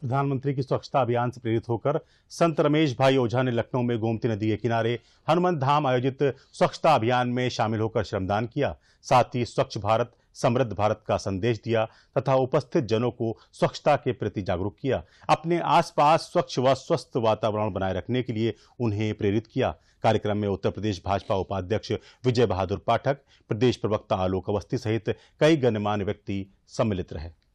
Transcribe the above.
प्रधानमंत्री की स्वच्छता अभियान से प्रेरित होकर संत रमेश भाई ओझा ने लखनऊ में गोमती नदी के किनारे हनुमान धाम आयोजित स्वच्छता अभियान में शामिल होकर श्रमदान किया साथ ही स्वच्छ भारत समृद्ध भारत का संदेश दिया तथा उपस्थित जनों को स्वच्छता के प्रति जागरूक किया अपने आसपास स्वच्छ व स्वस्थ वातावरण बनाए रखने के लिए उन्हें प्रेरित किया कार्यक्रम में उत्तर प्रदेश भाजपा उपाध्यक्ष विजय बहादुर पाठक प्रदेश प्रवक्ता आलोक अवस्थी सहित कई गणमान्य व्यक्ति सम्मिलित रहे